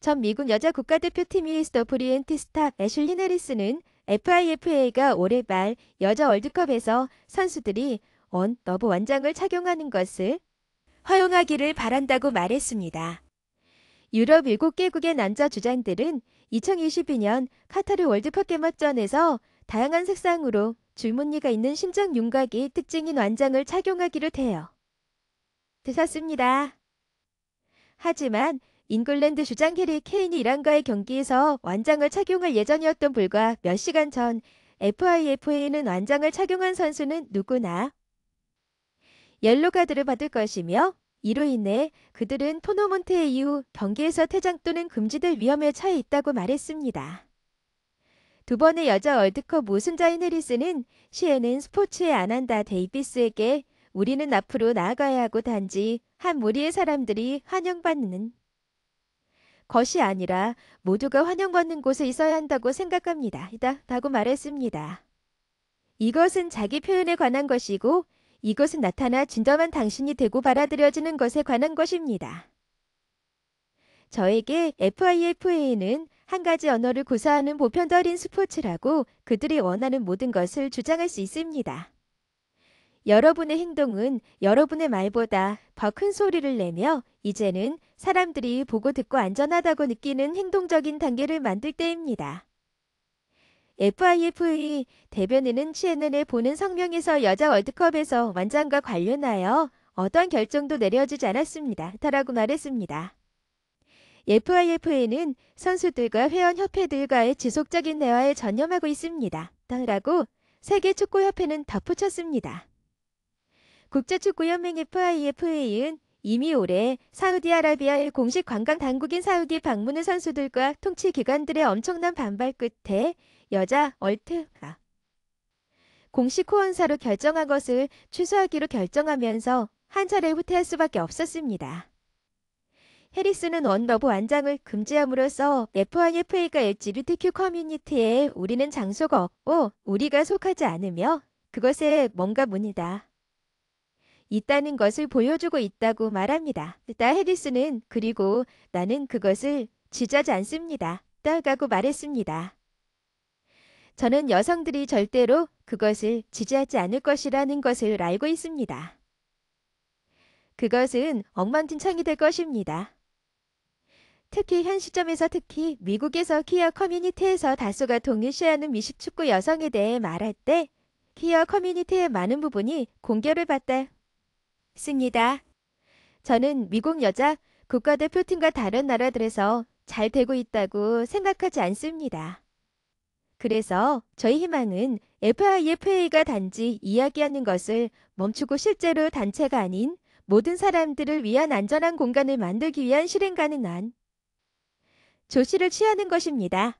전 미국 여자 국가대표팀이 스토프리엔티스타 애슐리 네리스는 FIFA가 올해 말 여자 월드컵에서 선수들이 원 너브 원장을 착용하는 것을 허용하기를 바란다고 말했습니다. 유럽 7개국의 남자 주장들은 2022년 카타르 월드컵 개막전에서 다양한 색상으로 줄무늬가 있는 심장 윤곽이 특징인 완장을 착용하기로 돼요. 드셨습니다. 하지만 잉글랜드 주장 해리 케인이 이란과의 경기에서 완장을 착용할 예정이었던 불과 몇 시간 전 FIFA는 완장을 착용한 선수는 누구나 옐로카드를 받을 것이며 이로 인해 그들은 토너먼트 이후 경기에서 퇴장 또는 금지될 위험에 처해 있다고 말했습니다. 두 번의 여자 월드컵 우승자인 해리스는 시 n n 스포츠에안한다 데이비스에게 우리는 앞으로 나아가야 하고 단지 한 무리의 사람들이 환영받는 것이 아니라 모두가 환영받는 곳에 있어야 한다고 생각합니다. 라고 말했습니다. 이것은 자기 표현에 관한 것이고 이것은 나타나 진정한 당신이 되고 받아들여지는 것에 관한 것입니다. 저에게 FIFA는 한 가지 언어를 구사하는 보편적인 스포츠라고 그들이 원하는 모든 것을 주장할 수 있습니다. 여러분의 행동은 여러분의 말보다 더 큰 소리를 내며 이제는 사람들이 보고 듣고 안전하다고 느끼는 행동적인 단계를 만들 때입니다. FIFA 대변인은 CNN에 보는 성명에서 여자 월드컵에서 완장과 관련하여 어떠한 결정도 내려지지 않았습니다. 라고 말했습니다. FIFA는 선수들과 회원협회들과의 지속적인 대화에 전념하고 있습니다. 라고 세계축구협회는 덧붙였습니다. 국제축구연맹 FIFA은 이미 올해 사우디아라비아의 공식 관광 당국인 사우디 방문의 선수들과 통치기관들의 엄청난 반발 끝에 여자 얼트가 공식 후원사로 결정한 것을 취소하기로 결정하면서 한 차례 후퇴할 수밖에 없었습니다. 해리스는 원더보 완장을 금지함으로써 FIFA가 LGBTQ 커뮤니티에 우리는 장소가 없고 우리가 속하지 않으며 그것에 뭔가 문이다. 있다는 것을 보여주고 있다고 말합니다. 따헤리스는 그리고 나는 그것을 지지하지 않습니다. 따가고 말했습니다. 저는 여성들이 절대로 그것을 지지하지 않을 것이라는 것을 알고 있습니다. 그것은 엉망진창이 될 것입니다. 특히 현 시점에서 특히 미국에서 퀴어 커뮤니티에서 다수가 동일시하는 미식축구 여성에 대해 말할 때 퀴어 커뮤니티의 많은 부분이 공개를 받다 씁니다. 저는 미국 여자 국가대표팀과 다른 나라들에서 잘 되고 있다고 생각하지 않습니다. 그래서 저희 희망은 FIFA가 단지 이야기하는 것을 멈추고 실제로 단체가 아닌 모든 사람들을 위한 안전한 공간을 만들기 위한 실행 가능한 조치를 취하는 것입니다.